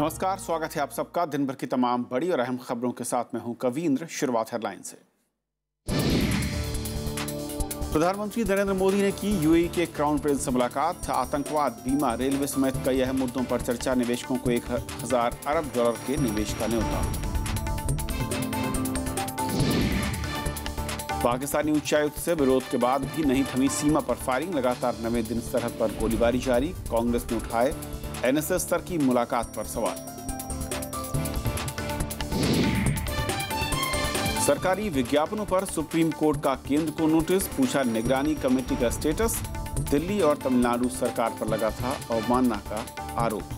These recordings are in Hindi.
नमस्कार स्वागत है आप सबका दिन भर की तमाम बड़ी और अहम खबरों के साथ मैं हूं कवींद्र शुरुआत हेडलाइन से प्रधानमंत्री नरेंद्र मोदी ने की यूएई के क्राउन प्रिंस से मुलाकात आतंकवाद बीमा रेलवे समेत कई अहम मुद्दों पर चर्चा निवेशकों को एक हजार अरब डॉलर के निवेश का न्यौता पाकिस्तानी उच्चायुक्त से विरोध के बाद भी नहीं थमी सीमा पर फायरिंग लगातार नवे दिन सरहद पर गोलीबारी जारी कांग्रेस ने उठाए एनएसएस स्तर की मुलाकात पर सवाल सरकारी विज्ञापनों पर सुप्रीम कोर्ट का केंद्र को नोटिस पूछा निगरानी कमेटी का स्टेटस दिल्ली और तमिलनाडु सरकार पर लगा था अवमानना का आरोप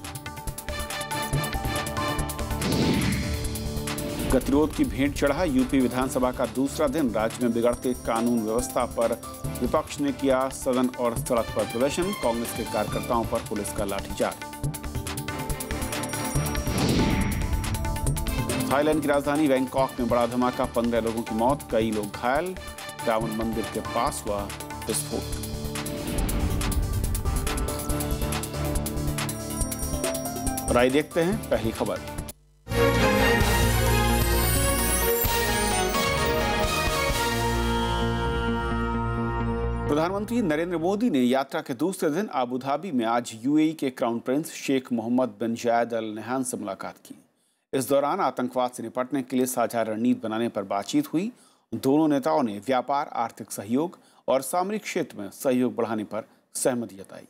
गतिरोध की भेंट चढ़ा यूपी विधानसभा का दूसरा दिन राज्य में बिगड़ते कानून व्यवस्था पर विपक्ष ने किया सदन और सड़क पर प्रदर्शन कांग्रेस के कार्यकर्ताओं पर पुलिस का लाठीचार्ज थाईलैंड की राजधानी बैंकॉक में बड़ा धमाका पंद्रह लोगों की मौत कई लोग घायल रावण मंदिर के पास हुआ विस्फोट और आई देखते हैं पहली खबर प्रधानमंत्री नरेंद्र मोदी ने यात्रा के दूसरे दिन आबुधाबी में आज यूएई के crown prince Sheikh Mohammed bin Zayed Al नहान से मुलाकात की इस दौरान आतंकवाद से निपटने के लिए साझा रणनीति बनाने पर बातचीत हुई दोनों नेताओं ने व्यापार आर्थिक सहयोग और सामरिक क्षेत्र में सहयोग बढ़ाने पर सहमति जताई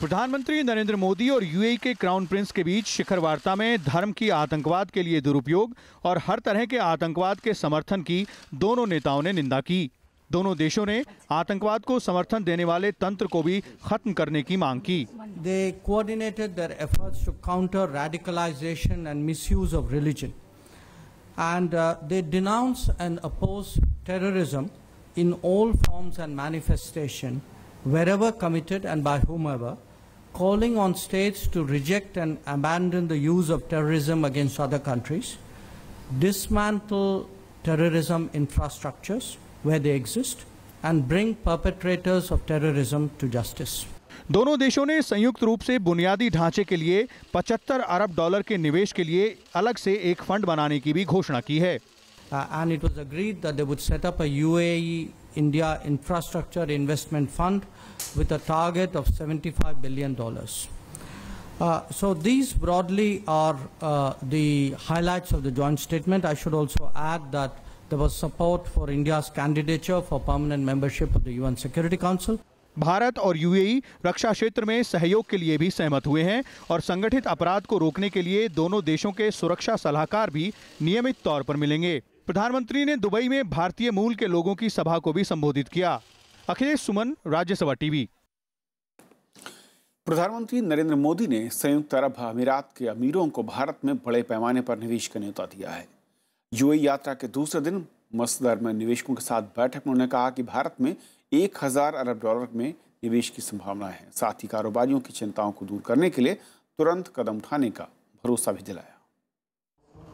प्रधानमंत्री नरेंद्र मोदी और यूएई के क्राउन प्रिंस के बीच शिखर वार्ता में धर्म की आतंकवाद के लिए दुरुपयोग और हर तरह के आतंकवाद के समर्थन की दोनों नेताओं ने निंदा की दोनों देशों ने आतंकवाद को समर्थन देने वाले तंत्र को भी खत्म करने की मांग की they coordinated their efforts to counter radicalisation and misuse of religion and they denounce and oppose terrorism in all forms and manifestation where committed and by whom ever calling on states to reject and abandon the use of terrorism against other countries terrorism infrastructures where they exist and bring perpetrators of terrorism to justice. दोनों देशों ने संयुक्त रूप से बुनियादी ढांचे के लिए 75 अरब डॉलर के निवेश के लिए अलग से एक फंड बनाने की भी घोषणा की है uh, and it was agreed that they would set up a UAE India Infrastructure Investment Fund with a target of 75 billion dollars. Uh, so these broadly are uh, the highlights of the joint statement. I should also add that there was support for India's candidature for permanent membership of the UN Security Council. Bharat और यूएई e रक्षा क्षेत्र में सहयोग के लिए भी सहमत हुए हैं और संगठित अपराध को रोकने के लिए दोनों देशों के सुरक्षा सलाहकार भी नियमित तौर पर मिलेंगे प्रधानमंत्री ने दुबई में भारतीय मूल के लोगों की सभा को भी संबोधित किया अखिलेश सुमन राज्यसभा टीवी प्रधानमंत्री नरेंद्र मोदी ने संयुक्त अरब अमीरात के अमीरों को भारत में बड़े पैमाने पर निवेश का न्यौता दिया है यूएई यात्रा के दूसरे दिन मसदर में निवेशकों के साथ बैठक में उन्होंने कहा कि भारत में एक हज़ार अरब डॉलर में निवेश की संभावना है साथ ही कारोबारियों की चिंताओं को दूर करने के लिए तुरंत कदम उठाने का भरोसा भी दिलाया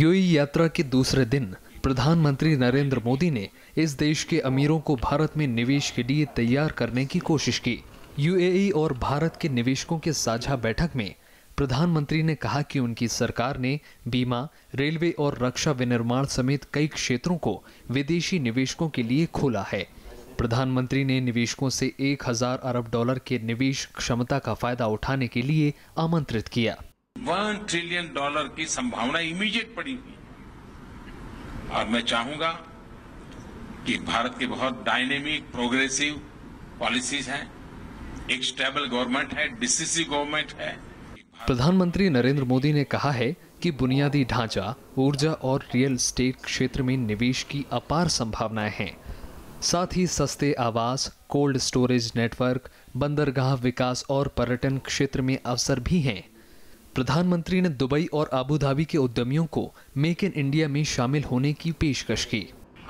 यूएई यात्रा के दूसरे दिन प्रधानमंत्री नरेंद्र मोदी ने इस देश के अमीरों को भारत में निवेश के लिए तैयार करने की कोशिश की यूएई और भारत के निवेशकों के साझा बैठक में प्रधानमंत्री ने कहा कि उनकी सरकार ने बीमा रेलवे और रक्षा विनिर्माण समेत कई क्षेत्रों को विदेशी निवेशकों के लिए खोला है प्रधानमंत्री ने निवेशकों से एक हजार अरब डॉलर के निवेश क्षमता का फायदा उठाने के लिए आमंत्रित किया वन ट्रिलियन डॉलर की संभावना इमीडिएट पड़ी हुई और मैं चाहूंगा कि भारत की बहुत डायनेमिक प्रोग्रेसिव पॉलिसीज हैं एक स्टेबल गवर्नमेंट है डिसीसी गवर्नमेंट है प्रधानमंत्री नरेंद्र मोदी ने कहा है कि बुनियादी ढांचा ऊर्जा और रियल स्टेट क्षेत्र में निवेश की अपार संभावनाएं हैं साथ ही सस्ते आवास कोल्ड स्टोरेज नेटवर्क बंदरगाह विकास और पर्यटन क्षेत्र में अवसर भी हैं प्रधानमंत्री ने दुबई और आबू धाबी के उद्यमियों को मेक इन इंडिया में शामिल होने की पेशकश की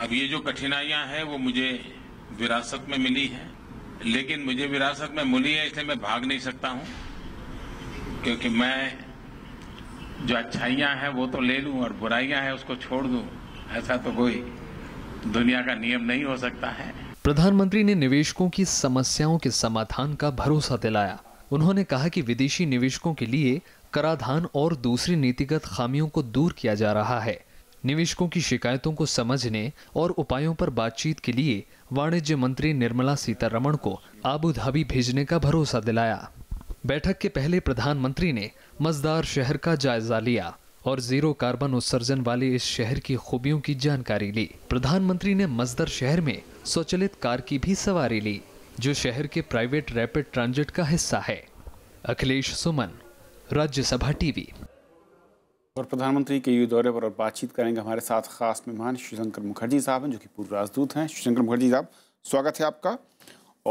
अब ये जो कठिनाइयां हैं वो मुझे विरासत में मिली है लेकिन मुझे विरासत में मिली है इसलिए मैं भाग नहीं सकता हूँ क्योंकि मैं जो अच्छाइयां हैं वो तो ले लूँ और बुराइयां हैं उसको छोड़ दूं ऐसा तो कोई दुनिया का नियम नहीं हो सकता है प्रधानमंत्री ने निवेशकों की समस्याओं के समाधान का भरोसा दिलाया उन्होंने कहा कि विदेशी निवेशकों के लिए कराधान और दूसरी नीतिगत खामियों को दूर किया जा रहा है निवेशकों की शिकायतों को समझने और उपायों पर बातचीत के लिए वाणिज्य मंत्री निर्मला सीतारमण को आबू धाबी भेजने का भरोसा दिलाया बैठक के पहले प्रधानमंत्री ने मजदार शहर का जायजा लिया और जीरो कार्बन उत्सर्जन वाले इस शहर की खूबियों की जानकारी ली प्रधानमंत्री ने मजदर शहर में स्वचालित कार की भी सवारी ली जो शहर के प्राइवेट रैपिड ट्रांजिट का हिस्सा है अखिलेश सुमन राज्यसभा टीवी और प्रधानमंत्री के यू दौरे पर बातचीत करेंगे हमारे साथ खास मेहमान शिवशंकर मुखर्जी साहब हैं जो कि पूर्व राजदूत हैं शिवशंकर मुखर्जी साहब स्वागत है आपका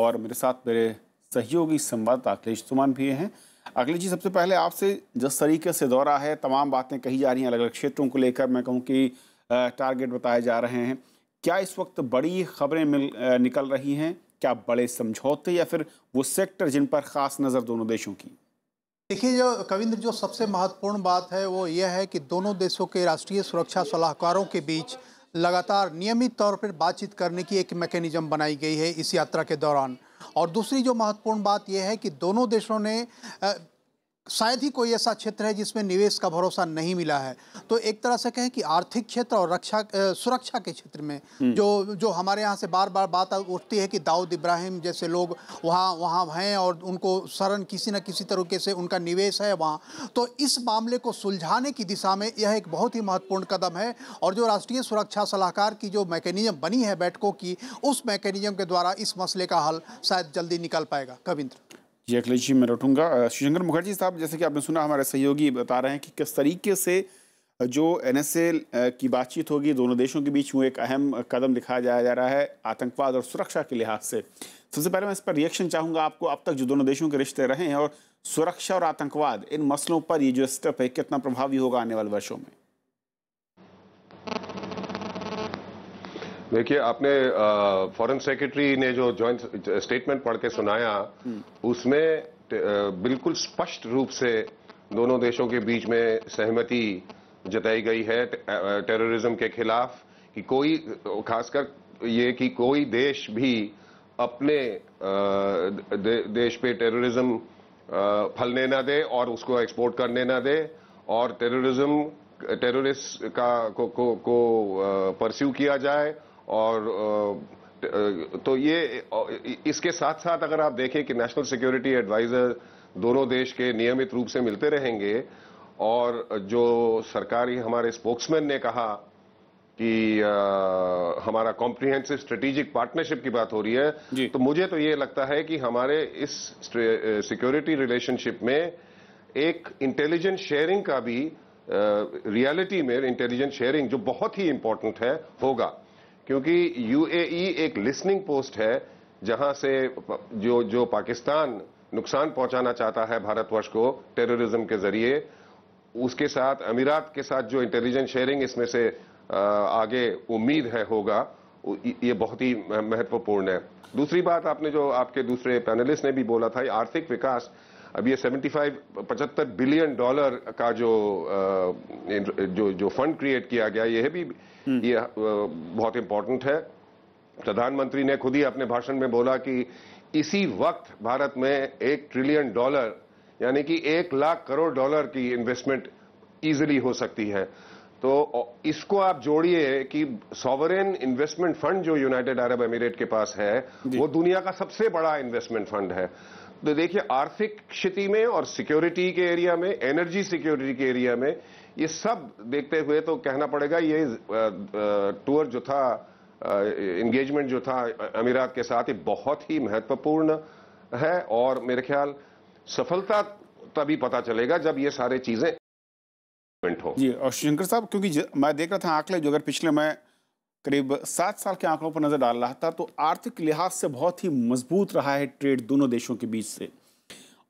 और मेरे साथ मेरे सहयोगी संवाददाता अखिलेश तुमान भी हैं अखिलेश जी सबसे पहले आपसे जिस तरीके से दौरा है तमाम बातें कही जा रही हैं अलग अलग क्षेत्रों को लेकर मैं कहूँ कि टारगेट बताए जा रहे हैं क्या इस वक्त बड़ी खबरें मिल निकल रही हैं क्या बड़े समझौते या फिर वो सेक्टर जिन पर खास नज़र दोनों देशों की देखिए जो कविंद्र जो सबसे महत्वपूर्ण बात है वो यह है कि दोनों देशों के राष्ट्रीय सुरक्षा सलाहकारों के बीच लगातार नियमित तौर पर बातचीत करने की एक मैकेनिज्म बनाई गई है इस यात्रा के दौरान और दूसरी जो महत्वपूर्ण बात यह है कि दोनों देशों ने शायद ही कोई ऐसा क्षेत्र है जिसमें निवेश का भरोसा नहीं मिला है तो एक तरह से कहें कि आर्थिक क्षेत्र और रक्षा सुरक्षा के क्षेत्र में हम्म। जो जो हमारे यहाँ से बार बार बात उठती है कि दाऊद इब्राहिम जैसे लोग वहाँ वहाँ हैं और उनको शरण किसी न किसी तरीके से उनका निवेश है वहाँ तो इस मामले को सुलझाने की दिशा में यह एक बहुत ही महत्वपूर्ण कदम है और जो राष्ट्रीय सुरक्षा सलाहकार की जो मैकेनिज्म बनी है बैठकों की उस मैकेनिज्म के द्वारा इस मसले का हल शायद जल्दी निकल पाएगा कविंद्र जी अखिलेश जी मैं लौटूंगा शिवशंकर मुखर्जी साहब जैसे कि आपने सुना हमारे सहयोगी बता रहे हैं कि किस तरीके से जो एन की बातचीत होगी दोनों देशों के बीच में एक अहम कदम दिखाया जाया जा रहा है आतंकवाद और सुरक्षा के लिहाज से सबसे पहले मैं इस पर रिएक्शन चाहूँगा आपको अब तक जो दोनों देशों के रिश्ते रहे हैं और सुरक्षा और आतंकवाद इन मसलों पर ये जो स्टेप है कितना प्रभावी होगा आने वाले वर्षों में देखिए आपने फॉरेन सेक्रेटरी ने जो ज्वाइंट स्टेटमेंट पढ़ के सुनाया उसमें बिल्कुल स्पष्ट रूप से दोनों देशों के बीच में सहमति जताई गई है टेररिज्म के खिलाफ कि कोई खासकर ये कि कोई देश भी अपने दे, देश पे टेररिज्म फलने ना दे और उसको एक्सपोर्ट करने ना दे और टेररिज्म टेररिस्ट का को को, को परस्यू किया जाए और तो ये इसके साथ साथ अगर आप देखें कि नेशनल सिक्योरिटी एडवाइजर दोनों देश के नियमित रूप से मिलते रहेंगे और जो सरकारी हमारे स्पोक्समैन ने कहा कि आ, हमारा कॉम्प्रिहेंसिव स्ट्रेटेजिक पार्टनरशिप की बात हो रही है तो मुझे तो ये लगता है कि हमारे इस सिक्योरिटी रिलेशनशिप में एक इंटेलिजेंट शेयरिंग का भी रियलिटी में इंटेलिजेंट शेयरिंग जो बहुत ही इंपॉर्टेंट है होगा क्योंकि यूएई एक लिसनिंग पोस्ट है जहां से जो जो पाकिस्तान नुकसान पहुंचाना चाहता है भारतवर्ष को टेररिज्म के जरिए उसके साथ अमीरात के साथ जो इंटेलिजेंस शेयरिंग इसमें से आगे उम्मीद है होगा ये बहुत ही महत्वपूर्ण है दूसरी बात आपने जो आपके दूसरे पैनलिस्ट ने भी बोला था आर्थिक विकास अब ये 75 75 बिलियन डॉलर का जो जो जो फंड क्रिएट किया गया यह भी हम्म। ये बहुत इंपॉर्टेंट है प्रधानमंत्री ने खुद ही अपने भाषण में बोला कि इसी वक्त भारत में एक ट्रिलियन डॉलर यानी कि एक लाख करोड़ डॉलर की इन्वेस्टमेंट इजिली हो सकती है तो इसको आप जोड़िए कि सॉवरेन इन्वेस्टमेंट फंड जो यूनाइटेड अरब अमीरेट के पास है वो दुनिया का सबसे बड़ा इन्वेस्टमेंट फंड है तो देखिए आर्थिक क्षति में और सिक्योरिटी के एरिया में एनर्जी सिक्योरिटी के एरिया में ये सब देखते हुए तो कहना पड़ेगा ये टूर जो था इंगेजमेंट जो था अमीरात के साथ ये बहुत ही महत्वपूर्ण है और मेरे ख्याल सफलता तभी पता चलेगा जब ये सारे चीजें हो जी और शंकर साहब क्योंकि मैं देख रहा था आंकड़े जो अगर पिछले मैं करीब सात साल के आंकड़ों पर नजर डाल रहा था तो आर्थिक लिहाज से बहुत ही मजबूत रहा है ट्रेड दोनों देशों के बीच से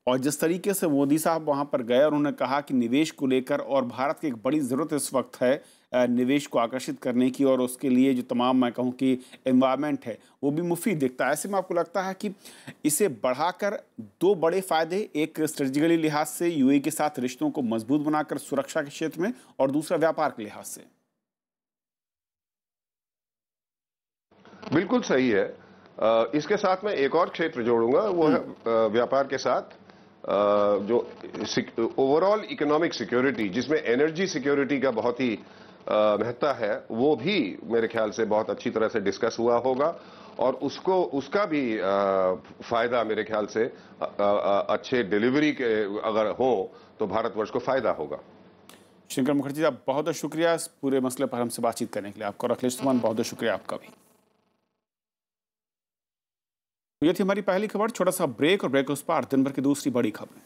और जिस तरीके से मोदी साहब वहाँ पर गए और उन्होंने कहा कि निवेश को लेकर और भारत की एक बड़ी ज़रूरत इस वक्त है निवेश को आकर्षित करने की और उसके लिए जो तमाम मैं कहूँ कि एनवायरनमेंट है वो भी मुफीद दिखता है ऐसे में आपको लगता है कि इसे बढ़ाकर दो बड़े फ़ायदे एक स्ट्रेटिकली लिहाज से यू के साथ रिश्तों को मजबूत बनाकर सुरक्षा के क्षेत्र में और दूसरा व्यापार के लिहाज से बिल्कुल सही है इसके साथ मैं एक और क्षेत्र जोड़ूंगा वो है हम्म। व्यापार के साथ जो ओवरऑल इकोनॉमिक सिक्योरिटी जिसमें एनर्जी सिक्योरिटी का बहुत ही महत्ता है वो भी मेरे ख्याल से बहुत अच्छी तरह से डिस्कस हुआ होगा और उसको उसका भी फायदा मेरे ख्याल से आ, आ, अच्छे डिलीवरी के अगर हो तो भारतवर्ष को फायदा होगा शंकर मुखर्जी साहब बहुत बहुत शुक्रिया इस पूरे मसले पर हमसे बातचीत करने के लिए आपका और अखिलेश सुमान बहुत बहुत शुक्रिया आपका भी तो ये थी हमारी पहली खबर छोटा सा ब्रेक और ब्रेक उस पर दिन भर की दूसरी बड़ी खबरें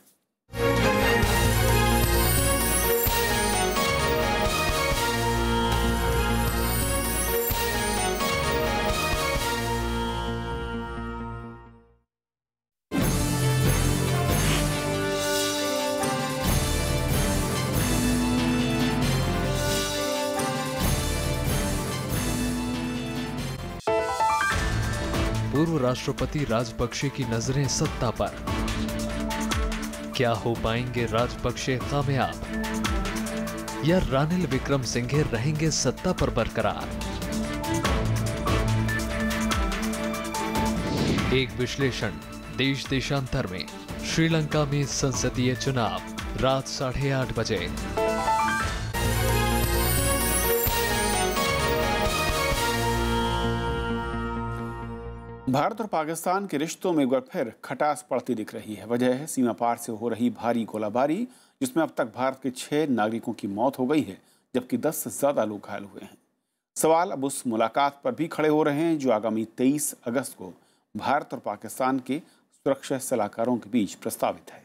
राष्ट्रपति राजपक्षे की नजरें सत्ता पर क्या हो पाएंगे राजपक्षे कामयाब या रानिल विक्रम सिंघे रहेंगे सत्ता पर बरकरार एक विश्लेषण देश देशांतर में श्रीलंका में संसदीय चुनाव रात साढ़े आठ बजे भारत और पाकिस्तान के रिश्तों में एक बार फिर खटास पड़ती दिख रही है वजह है सीमा पार से हो रही भारी गोलाबारी जिसमें अब तक भारत के छह नागरिकों की मौत हो गई है जबकि दस से ज़्यादा लोग घायल हुए हैं सवाल अब उस मुलाकात पर भी खड़े हो रहे हैं जो आगामी तेईस अगस्त को भारत और पाकिस्तान के सुरक्षा सलाहकारों के बीच प्रस्तावित है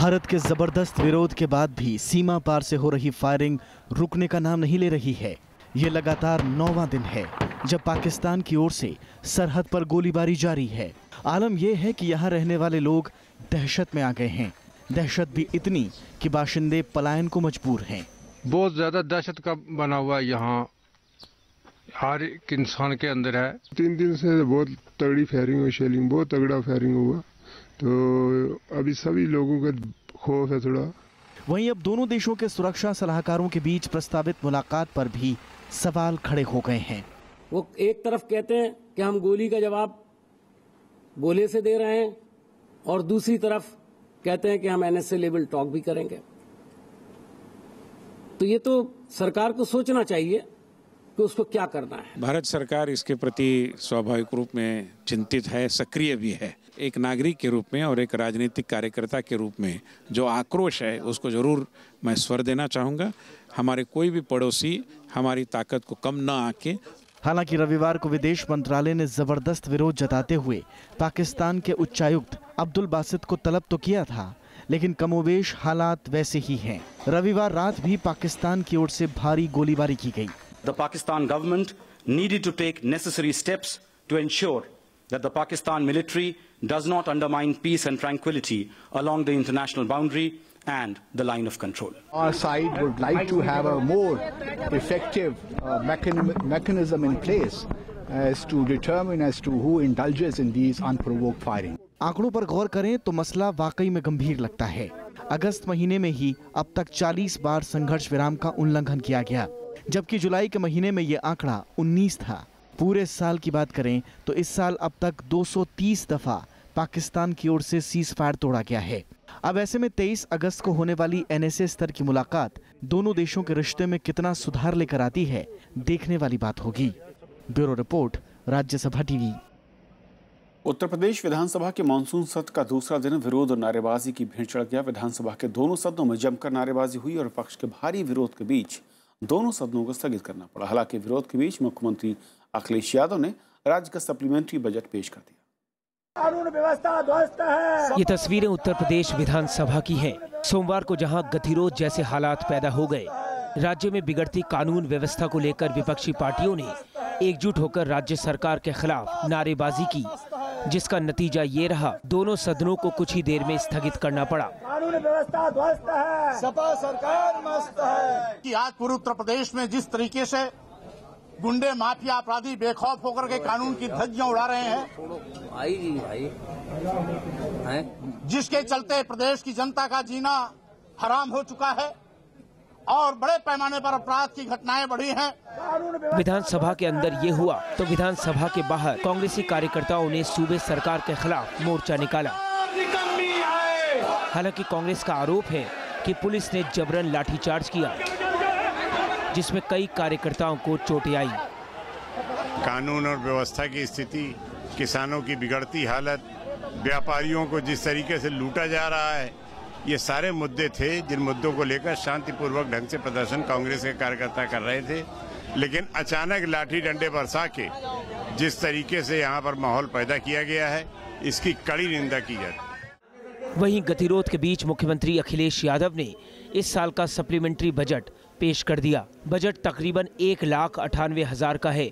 भारत के जबरदस्त विरोध के बाद भी सीमा पार से हो रही फायरिंग रुकने का नाम नहीं ले रही है ये लगातार नौवा दिन है जब पाकिस्तान की ओर से सरहद पर गोलीबारी जारी है आलम यह है कि यहाँ रहने वाले लोग दहशत में आ गए हैं दहशत भी इतनी कि बाशिंदे पलायन को मजबूर हैं बहुत ज़्यादा दहशत का बना हुआ यहाँ हर एक इंसान के अंदर है तीन दिन से बहुत तगड़ी फायरिंग हुई शेलिंग बहुत तगड़ा फायरिंग हुआ तो अभी सभी लोगों का खौफ है थोड़ा वहीं अब दोनों देशों के सुरक्षा सलाहकारों के बीच प्रस्तावित मुलाकात पर भी सवाल खड़े हो गए हैं वो एक तरफ कहते हैं कि हम गोली का जवाब गोले से दे रहे हैं और दूसरी तरफ कहते हैं कि हम एनएसए लेवल टॉक भी करेंगे तो ये तो सरकार को सोचना चाहिए कि उसको क्या करना है भारत सरकार इसके प्रति स्वाभाविक रूप में चिंतित है सक्रिय भी है एक नागरिक के रूप में और एक राजनीतिक कार्यकर्ता के रूप में जो आक्रोश है उसको जरूर मैं स्वर देना चाहूँगा हमारे कोई भी पड़ोसी हमारी ताकत को कम न आके हालांकि रविवार को विदेश मंत्रालय ने जबरदस्त विरोध जताते हुए पाकिस्तान के उच्चायुक्त अब्दुल बासित को तलब तो किया था लेकिन कमोवेश हालात वैसे ही हैं रविवार रात भी पाकिस्तान की ओर से भारी गोलीबारी की गई the Pakistan government needed to take necessary steps to ensure that the Pakistan military does not undermine peace and tranquility along the international boundary and the line of control. Our side would like to have a more effective uh, mechan mechanism in place as to determine as to who indulges in these unprovoked firing. आंकड़ों पर गौर करें तो मसला वाकई में गंभीर लगता है अगस्त महीने में ही अब तक 40 बार संघर्ष विराम का उल्लंघन किया गया जबकि जुलाई के महीने में ये आंकड़ा 19 था पूरे साल की बात करें तो इस साल अब तक 230 दफा पाकिस्तान की ओर से सीज फायर तोड़ा गया है अब ऐसे में 23 अगस्त को होने वाली एनएसए स्तर की मुलाकात दोनों देशों के रिश्ते में कितना सुधार लेकर आती है देखने वाली बात होगी bureau report Rajya Sabha TV Uttar Pradesh Vidhan Sabha के मानसून सत्र का दूसरा दिन विरोध और नारेबाजी की भीड़ चढ़ गया विधानसभा के दोनों सदनों में जमकर नारेबाजी हुई और विपक्ष के भारी विरोध के बीच दोनों सदनों को स्थगित करना पड़ा हालांकि विरोध के बीच मुख्यमंत्री अखिलेश यादव ने राज्य का सप्लीमेंट्री बजट पेश कर दिया कानून व्यवस्था ध्वस्त है ये तस्वीरें उत्तर प्रदेश विधानसभा की हैं। सोमवार को जहां गतिरोध जैसे हालात पैदा हो गए राज्य में बिगड़ती कानून व्यवस्था को लेकर विपक्षी पार्टियों ने एकजुट होकर राज्य सरकार के खिलाफ नारेबाजी की जिसका नतीजा ये रहा दोनों सदनों को कुछ ही देर में स्थगित करना पड़ा कानून व्यवस्था ध्वस्त है सपा सरकार मस्त है कि आज पूरे उत्तर प्रदेश में जिस तरीके से गुंडे माफिया अपराधी बेखौफ होकर के कानून की धज्जियां उड़ा रहे हैं भाई जी भाई जिसके चलते प्रदेश की जनता का जीना हराम हो चुका है और बड़े पैमाने पर अपराध की घटनाएं बढ़ी हैं। विधानसभा के अंदर ये हुआ तो विधानसभा के बाहर कांग्रेसी कार्यकर्ताओं ने सूबे सरकार के खिलाफ मोर्चा निकाला हालांकि कांग्रेस का आरोप है कि पुलिस ने जबरन लाठीचार्ज किया जिसमें कई कार्यकर्ताओं को चोटें आई कानून और व्यवस्था की स्थिति किसानों की बिगड़ती हालत व्यापारियों को जिस तरीके से लूटा जा रहा है ये सारे मुद्दे थे जिन मुद्दों को लेकर शांतिपूर्वक ढंग से प्रदर्शन कांग्रेस के कार्यकर्ता कर रहे थे लेकिन अचानक लाठी डंडे बरसा के जिस तरीके से यहाँ पर माहौल पैदा किया गया है इसकी कड़ी निंदा की जाती वहीं गतिरोध के बीच मुख्यमंत्री अखिलेश यादव ने इस साल का सप्लीमेंट्री बजट पेश कर दिया बजट तकरीबन एक लाख अठानवे हजार का है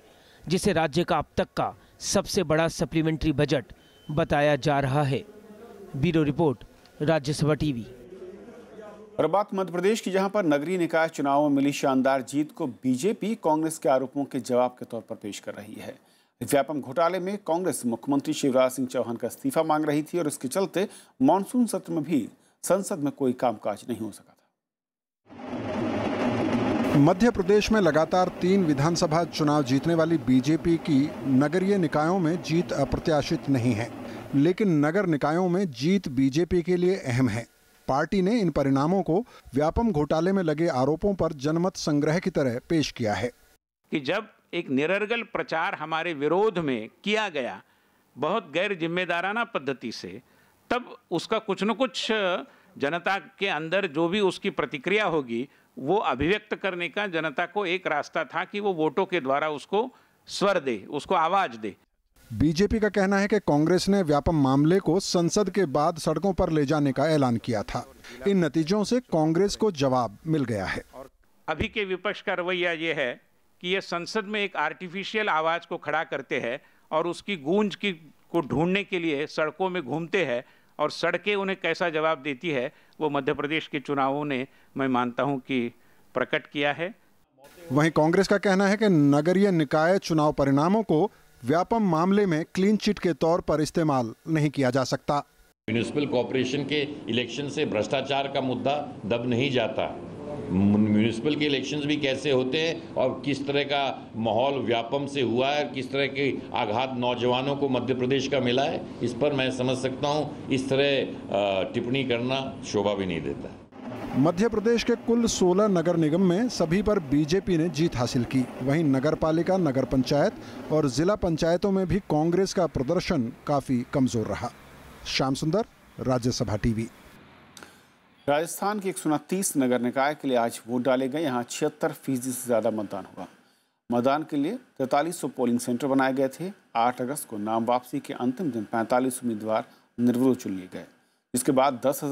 जिसे राज्य का अब तक का सबसे बड़ा सप्लीमेंट्री बजट बताया जा रहा है ब्यूरो रिपोर्ट राज्यसभा टीवी और बात मध्य प्रदेश की जहां पर नगरीय निकाय चुनाव में मिली शानदार जीत को बीजेपी कांग्रेस के आरोपों के जवाब के तौर पर पेश कर रही है व्यापम घोटाले में कांग्रेस मुख्यमंत्री शिवराज सिंह चौहान का इस्तीफा मांग रही थी और इसके चलते मानसून सत्र में भी संसद में कोई कामकाज नहीं हो सका था मध्य प्रदेश में लगातार तीन विधानसभा चुनाव जीतने वाली बीजेपी की नगरीय निकायों में जीत अप्रत्याशित नहीं है लेकिन नगर निकायों में जीत बीजेपी के लिए अहम है पार्टी ने इन परिणामों को व्यापम घोटाले में लगे आरोपों पर जनमत संग्रह की तरह पेश किया है कि जब एक निरर्गल प्रचार हमारे विरोध में किया गया बहुत गैर जिम्मेदाराना पद्धति से तब उसका कुछ न कुछ जनता के अंदर जो भी उसकी प्रतिक्रिया होगी वो अभिव्यक्त करने का जनता को एक रास्ता था कि वो वोटों के द्वारा उसको स्वर दे उसको आवाज़ दे बीजेपी का कहना है कि कांग्रेस ने व्यापम मामले को संसद के बाद सड़कों पर ले जाने का ऐलान किया था इन नतीजों से कांग्रेस को जवाब मिल गया है अभी के विपक्ष का रवैया ये है कि ये संसद में एक आर्टिफिशियल आवाज़ को खड़ा करते हैं और उसकी गूंज की को ढूंढने के लिए सड़कों में घूमते हैं और सड़कें उन्हें कैसा जवाब देती है वो मध्य प्रदेश के चुनावों ने मैं मानता हूँ कि प्रकट किया है वहीं कांग्रेस का कहना है कि नगरीय निकाय चुनाव परिणामों को व्यापम मामले में क्लीन चिट के तौर पर इस्तेमाल नहीं किया जा सकता म्यूनिसिपल कॉरपोरेशन के इलेक्शन से भ्रष्टाचार का मुद्दा दब नहीं जाता म्यूनिसिपल के इलेक्शंस भी कैसे होते हैं और किस तरह का माहौल व्यापम से हुआ है किस तरह के आघात नौजवानों को मध्य प्रदेश का मिला है इस पर मैं समझ सकता हूँ इस तरह टिप्पणी करना शोभा भी नहीं देता मध्य प्रदेश के कुल 16 नगर निगम में सभी पर बीजेपी ने जीत हासिल की वहीं नगर पालिका नगर पंचायत और जिला पंचायतों में भी कांग्रेस का प्रदर्शन काफ़ी कमज़ोर रहा श्याम सुंदर राज्यसभा टीवी राजस्थान के एक नगर निकाय के लिए आज वोट डाले गए यहाँ छिहत्तर फीसदी से ज़्यादा मतदान हुआ मतदान के लिए तैंतालीस पोलिंग सेंटर बनाए गए थे 8 अगस्त को नाम वापसी के अंतिम दिन 45 उम्मीदवार निर्विरोध चुन लिए गए जिसके बाद दस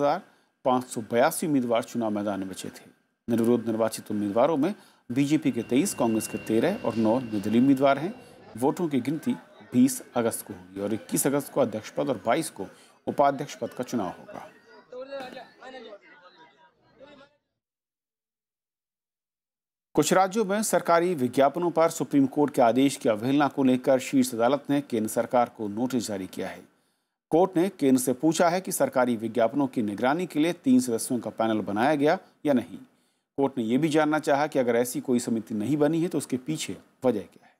उम्मीदवार चुनाव मैदान में बचे थे निर्विरोध निर्वाचित उम्मीदवारों में बीजेपी के तेईस कांग्रेस के तेरह और नौ निर्दलीय उम्मीदवार हैं वोटों की गिनती बीस अगस्त को होगी और इक्कीस अगस्त को अध्यक्ष पद और बाईस को उपाध्यक्ष पद का चुनाव होगा कुछ राज्यों में सरकारी विज्ञापनों पर सुप्रीम कोर्ट के आदेश की अवहेलना को लेकर शीर्ष अदालत ने केंद्र सरकार को नोटिस जारी किया है कोर्ट ने केंद्र से पूछा है कि सरकारी विज्ञापनों की निगरानी के लिए तीन सदस्यों का पैनल बनाया गया या नहीं कोर्ट ने यह भी जानना चाहा कि अगर ऐसी कोई समिति नहीं बनी है तो उसके पीछे वजह क्या है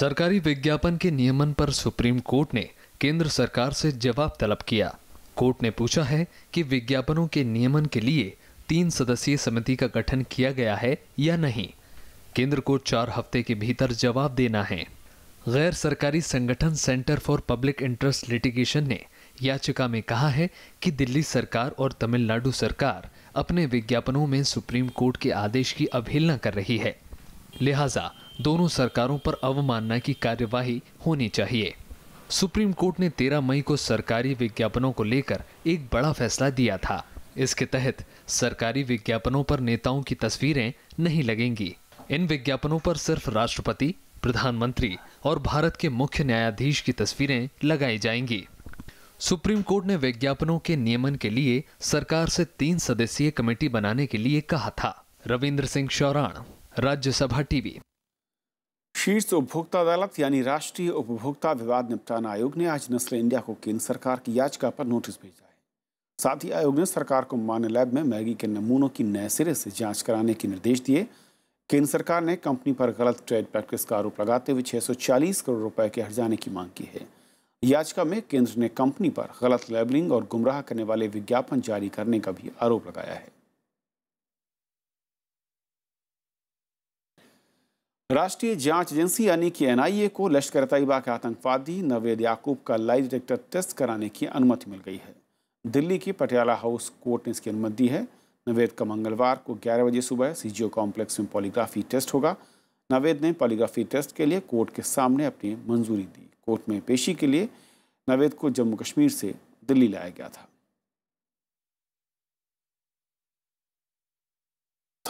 सरकारी विज्ञापन के नियमन पर सुप्रीम कोर्ट ने केंद्र सरकार से जवाब तलब किया कोर्ट ने पूछा है कि विज्ञापनों के नियमन के लिए तीन सदस्यीय समिति का गठन किया गया है या नहीं केंद्र को चार हफ्ते के भीतर जवाब देना है गैर सरकारी संगठन Centre for Public Interest Litigation ने याचिका में कहा है कि दिल्ली सरकार और तमिलनाडु सरकार अपने विज्ञापनों में सुप्रीम कोर्ट के आदेश की अवहेलना कर रही है लिहाजा दोनों सरकारों पर अवमानना की कार्यवाही होनी चाहिए सुप्रीम कोर्ट ने 13 मई को सरकारी विज्ञापनों को लेकर एक बड़ा फैसला दिया था इसके तहत सरकारी विज्ञापनों पर नेताओं की तस्वीरें नहीं लगेंगी इन विज्ञापनों पर सिर्फ राष्ट्रपति प्रधानमंत्री और भारत के मुख्य न्यायाधीश की तस्वीरें लगाई जाएंगी सुप्रीम कोर्ट ने विज्ञापनों के नियमन के लिए सरकार से तीन सदस्यीय कमेटी बनाने के लिए कहा था रविंद्र सिंह चौराण राज्यसभा टीवी शीर्ष उपभोक्ता अदालत यानी राष्ट्रीय उपभोक्ता विवाद निपटान आयोग ने आज नस्ल इंडिया को केंद्र सरकार की याचिका पर नोटिस भेजा साथ ही आयोग ने सरकार को मान्य लैब में मैगी के नमूनों की नए सिरे से जांच कराने के निर्देश दिए केंद्र सरकार ने कंपनी पर गलत ट्रेड प्रैक्टिस का आरोप लगाते हुए 640 करोड़ रुपए के हट जाने की मांग की है याचिका में केंद्र ने कंपनी पर गलत लेबलिंग और गुमराह करने वाले विज्ञापन जारी करने का भी आरोप लगाया है राष्ट्रीय जांच एजेंसी यानी कि एनआईए को लश्कर तैयबा के आतंकवादी नवेद याकूब का लाइव डिटेक्टर टेस्ट कराने की अनुमति मिल गई है दिल्ली की पटियाला हाउस कोर्ट ने इसकी अनुमति दी है नवेद का मंगलवार को 11 बजे सुबह सीजीओ कॉम्प्लेक्स में पॉलीग्राफी टेस्ट होगा नवेद ने पॉलीग्राफी टेस्ट के लिए कोर्ट के सामने अपनी मंजूरी दी कोर्ट में पेशी के लिए नवेद को जम्मू कश्मीर से दिल्ली लाया गया था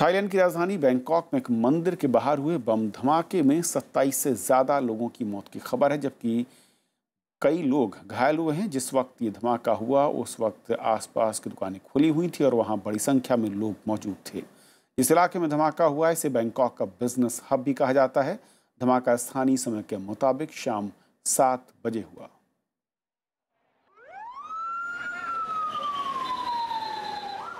थाईलैंड की राजधानी बैंकॉक में एक मंदिर के बाहर हुए बम धमाके में 27 से ज़्यादा लोगों की मौत की खबर है जबकि कई लोग घायल हुए हैं जिस वक्त ये धमाका हुआ उस वक्त आसपास की दुकानें खुली हुई थी और वहाँ बड़ी संख्या में लोग मौजूद थे इस इलाके में धमाका हुआ इसे बैंकॉक का बिजनेस हब भी कहा जाता है धमाका स्थानीय समय के मुताबिक शाम सात बजे हुआ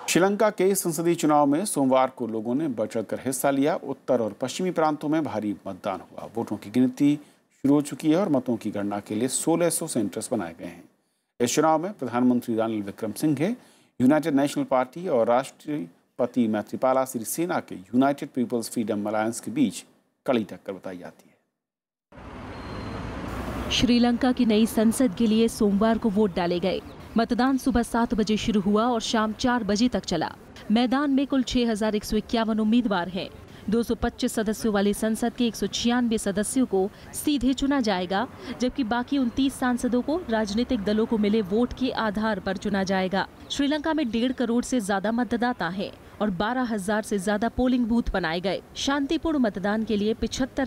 श्रीलंका के संसदीय चुनाव में सोमवार को लोगों ने बढ़ चढ़कर हिस्सा लिया उत्तर और पश्चिमी प्रांतों में भारी मतदान हुआ वोटों की गिनती शुरू हो चुकी है और मतों की गणना के लिए 1600 सेंटर्स बनाए गए हैं इस चुनाव में प्रधानमंत्री Ranil Wickremesinghe United National Party और राष्ट्रपति मैत्रीपाला सिरिसेना के यूनाइटेड पीपल्स फ्रीडम अलायंस के बीच कड़ी टक्कर बताई जाती है श्रीलंका की नई संसद के लिए सोमवार को वोट डाले गए मतदान सुबह सात बजे शुरू हुआ और शाम चार बजे तक चला मैदान में कुल छह उम्मीदवार हैं 225 सदस्यों वाली संसद के एक सदस्यों को सीधे चुना जाएगा जबकि बाकी उनतीस सांसदों को राजनीतिक दलों को मिले वोट के आधार पर चुना जाएगा श्रीलंका में डेढ़ करोड़ से ज्यादा मतदाता हैं और बारह हजार से ज्यादा पोलिंग बूथ बनाए गए शांतिपूर्ण मतदान के लिए पिछहत्तर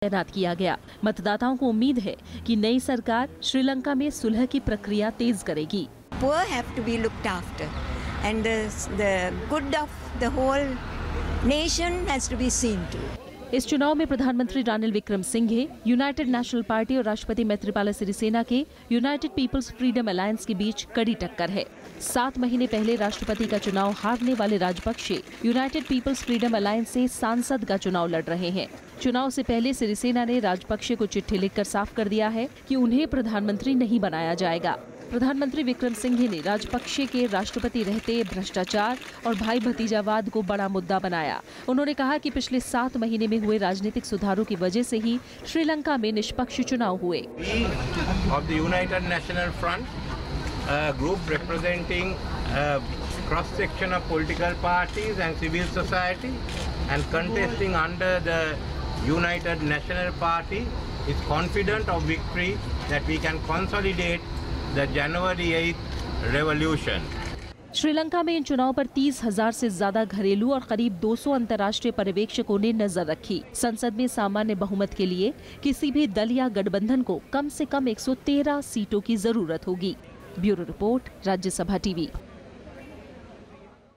तैनात किया गया मतदाताओं को उम्मीद है कि नई सरकार श्रीलंका में सुलह की प्रक्रिया तेज करेगी and the, the good of the whole nation has to be seen to इस चुनाव में प्रधानमंत्री Ranil Wickremesinghe United National Party और राष्ट्रपति मैत्रीपाला सिरिसेना के यूनाइटेड पीपल्स फ्रीडम अलायंस के बीच कड़ी टक्कर है सात महीने पहले राष्ट्रपति का चुनाव हारने वाले Rajapaksa United People's Freedom Alliance से सांसद का चुनाव लड़ रहे हैं चुनाव से पहले सिरिसेना ने राजपक्षे को चिट्ठी लिखकर साफ कर दिया है कि उन्हें प्रधानमंत्री नहीं बनाया जाएगा प्रधानमंत्री विक्रम सिंह ने राजपक्षे के राष्ट्रपति रहते भ्रष्टाचार और भाई भतीजावाद को बड़ा मुद्दा बनाया उन्होंने कहा कि पिछले सात महीने में हुए राजनीतिक सुधारों की वजह से ही श्रीलंका में निष्पक्ष चुनाव हुए United National Front group representing cross section of political party and the January eight revolution Sri Lanka में इन चुनाव पर तीस हजार से ज्यादा घरेलू और करीब 200 अंतर्राष्ट्रीय पर्यवेक्षकों ने नजर रखी संसद में सामान्य बहुमत के लिए किसी भी दल या गठबंधन को कम से कम 113 सीटों की जरूरत होगी bureau report Rajya Sabha TV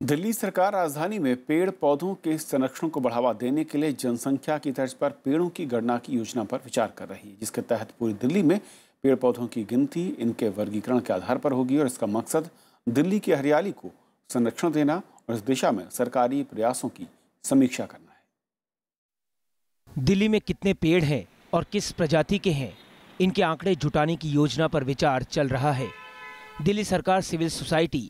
Delhi सरकार राजधानी में पेड़ पौधों के संरक्षण को बढ़ावा देने के लिए जनसंख्या की तर्ज पर पेड़ों की गणना की योजना पर विचार कर रही है जिसके तहत पूरी दिल्ली में पेड़ पौधों की गिनती इनके वर्गीकरण के आधार पर होगी और इसका मकसद दिल्ली की हरियाली को संरक्षण देना और इस दिशा में सरकारी प्रयासों की समीक्षा करना है दिल्ली में कितने पेड़ हैं और किस प्रजाति के हैं इनके आंकड़े जुटाने की योजना पर विचार चल रहा है दिल्ली सरकार सिविल सोसाइटी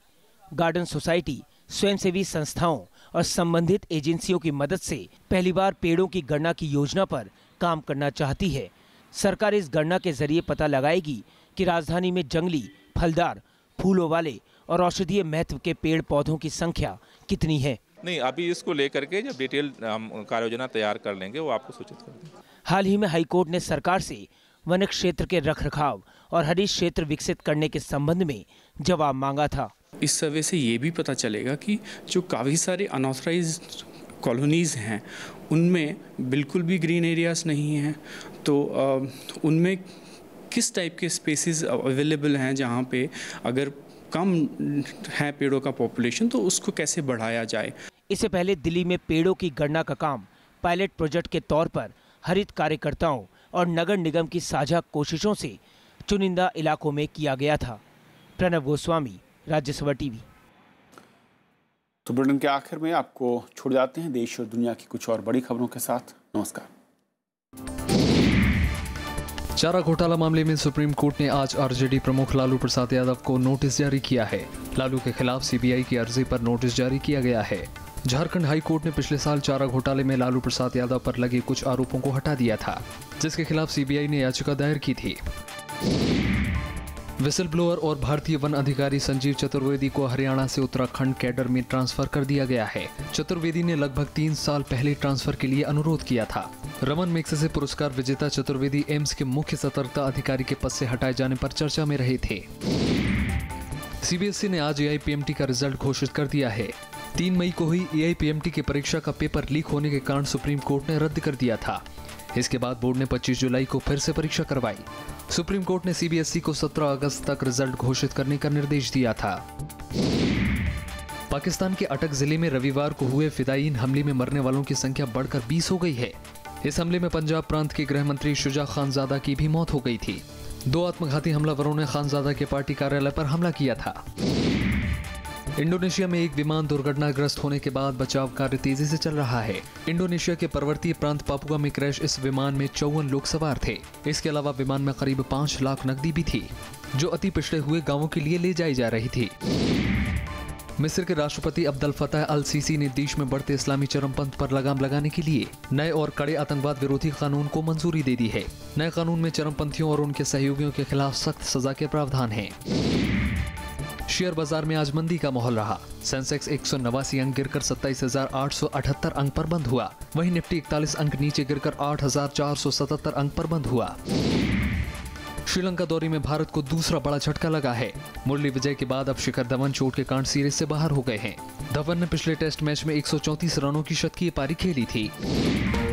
गार्डन सोसाइटी स्वयंसेवी संस्थाओं और संबंधित एजेंसियों की मदद से पहली बार पेड़ों की गणना की योजना पर काम करना चाहती है सरकार इस गणना के जरिए पता लगाएगी कि राजधानी में जंगली फलदार फूलों वाले और औषधीय महत्व के पेड़ पौधों की संख्या कितनी है नहीं अभी इसको लेकर के जब डिटेल हम कार्य योजना तैयार कर लेंगे वो आपको सूचित कर देंगे हाल ही में हाईकोर्ट ने सरकार से वन क्षेत्र के रखरखाव और हरी क्षेत्र विकसित करने के संबंध में जवाब मांगा था इस सर्वे से ये भी पता चलेगा कि जो काफ़ी सारे अनऑथराइज कॉलोनीज़ हैं उनमें बिल्कुल भी ग्रीन एरियाज़ नहीं हैं तो उनमें किस टाइप के स्पेसिस अवेलेबल हैं जहाँ पे अगर कम है पेड़ों का पॉपुलेशन तो उसको कैसे बढ़ाया जाए इससे पहले दिल्ली में पेड़ों की गणना का काम पायलट प्रोजेक्ट के तौर पर हरित कार्यकर्ताओं और नगर निगम की साझा कोशिशों से चुनिंदा इलाकों में किया गया था प्रणव गोस्वामी राज्यसभा टीवी तो ब्रिटेन के आखिर में आपको छोड़ जाते हैं देश और दुनिया की कुछ और बड़ी खबरों के साथ नमस्कार चारा घोटाला मामले में सुप्रीम कोर्ट ने आज आरजेडी प्रमुख लालू प्रसाद यादव को नोटिस जारी किया है लालू के खिलाफ सीबीआई की अर्जी पर नोटिस जारी किया गया है झारखंड हाई कोर्ट ने पिछले साल चारा घोटाले में लालू प्रसाद यादव पर लगे कुछ आरोपों को हटा दिया था जिसके खिलाफ सीबीआई ने याचिका दायर की थी विसल ब्लोअर और भारतीय वन अधिकारी संजीव चतुर्वेदी को हरियाणा से उत्तराखंड कैडर में ट्रांसफर कर दिया गया है चतुर्वेदी ने लगभग तीन साल पहले ट्रांसफर के लिए अनुरोध किया था रमन से पुरस्कार विजेता चतुर्वेदी एम्स के मुख्य सतर्कता अधिकारी के पद से हटाए जाने पर चर्चा में रहे थे सीबीएसई ने आज ए का रिजल्ट घोषित कर दिया है तीन मई को हुई एआईपीएमटी की परीक्षा का पेपर लीक होने के कारण सुप्रीम कोर्ट ने रद्द कर दिया था इसके बाद बोर्ड ने 25 जुलाई को फिर से परीक्षा करवाई सुप्रीम कोर्ट ने सीबीएसई को 17 अगस्त तक रिजल्ट घोषित करने का निर्देश दिया था पाकिस्तान के अटक जिले में रविवार को हुए फिदायीन हमले में मरने वालों की संख्या बढ़कर 20 हो गई है इस हमले में पंजाब प्रांत के गृह मंत्री शुजा खानजादा की भी मौत हो गई थी दो आत्मघाती हमलावरों ने खानजादा के पार्टी कार्यालय पर हमला किया था इंडोनेशिया में एक विमान दुर्घटनाग्रस्त होने के बाद बचाव कार्य तेजी से चल रहा है इंडोनेशिया के पर्वतीय प्रांत पापुआ में क्रैश इस विमान में चौवन लोग सवार थे इसके अलावा विमान में करीब पाँच लाख नकदी भी थी जो अति पिछड़े हुए गाँवों के लिए ले जाई जा रही थी मिस्र के राष्ट्रपति अब्दुल फतेह अल सीसी ने देश में बढ़ते इस्लामी चरमपंथ पर लगाम लगाने के लिए नए और कड़े आतंकवाद विरोधी कानून को मंजूरी दे दी है नए कानून में चरमपंथियों और उनके सहयोगियों के खिलाफ सख्त सजा के प्रावधान हैं। शेयर बाजार में आज मंदी का माहौल रहा सेंसेक्स एक अंक गिरकर अठहत्तर अंक पर बंद हुआ वहीं निफ्टी इकतालीस अंक नीचे गिरकर 8,477 अंक पर बंद हुआ श्रीलंका दौरे में भारत को दूसरा बड़ा झटका लगा है मुरली विजय के बाद अब शिखर धवन चोट के कारण सीरीज से बाहर हो गए हैं धवन ने पिछले टेस्ट मैच में 134 रनों की शतकीय पारी खेली थी